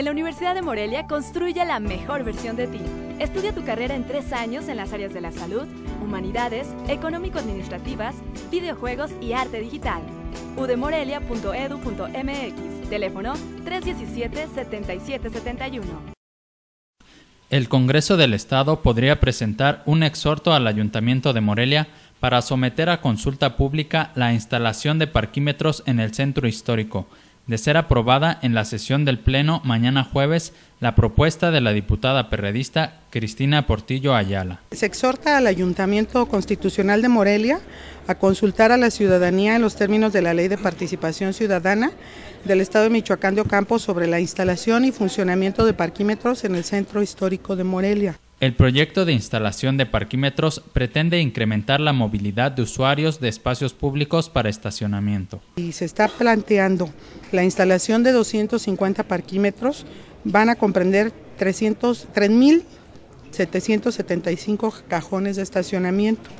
En la Universidad de Morelia construye la mejor versión de ti. Estudia tu carrera en tres años en las áreas de la salud, humanidades, económico-administrativas, videojuegos y arte digital. udemorelia.edu.mx Teléfono 317-7771. El Congreso del Estado podría presentar un exhorto al Ayuntamiento de Morelia para someter a consulta pública la instalación de parquímetros en el centro histórico de ser aprobada en la sesión del Pleno mañana jueves la propuesta de la diputada perredista Cristina Portillo Ayala. Se exhorta al Ayuntamiento Constitucional de Morelia a consultar a la ciudadanía en los términos de la Ley de Participación Ciudadana del Estado de Michoacán de Ocampo sobre la instalación y funcionamiento de parquímetros en el centro histórico de Morelia. El proyecto de instalación de parquímetros pretende incrementar la movilidad de usuarios de espacios públicos para estacionamiento. Y se está planteando la instalación de 250 parquímetros, van a comprender 3.775 cajones de estacionamiento,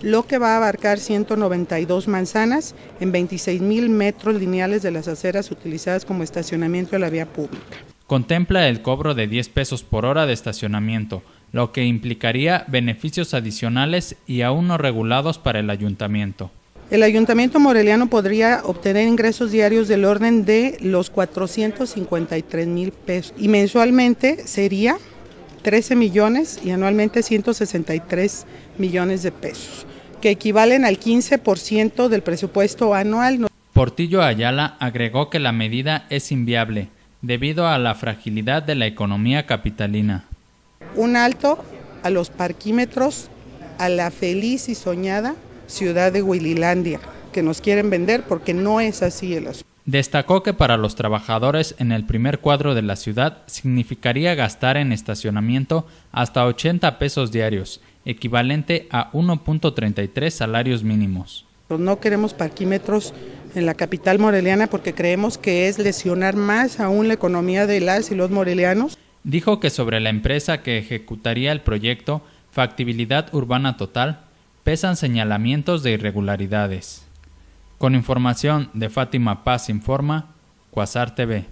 lo que va a abarcar 192 manzanas en 26.000 metros lineales de las aceras utilizadas como estacionamiento de la vía pública contempla el cobro de 10 pesos por hora de estacionamiento, lo que implicaría beneficios adicionales y aún no regulados para el ayuntamiento. El ayuntamiento moreliano podría obtener ingresos diarios del orden de los 453 mil pesos y mensualmente sería 13 millones y anualmente 163 millones de pesos, que equivalen al 15% del presupuesto anual. Portillo Ayala agregó que la medida es inviable debido a la fragilidad de la economía capitalina. Un alto a los parquímetros, a la feliz y soñada ciudad de Huililandia, que nos quieren vender porque no es así el asunto. Destacó que para los trabajadores en el primer cuadro de la ciudad significaría gastar en estacionamiento hasta 80 pesos diarios, equivalente a 1.33 salarios mínimos. No queremos parquímetros en la capital moreliana porque creemos que es lesionar más aún la economía de las y los morelianos. Dijo que sobre la empresa que ejecutaría el proyecto Factibilidad Urbana Total pesan señalamientos de irregularidades. Con información de Fátima Paz Informa, Cuasar TV.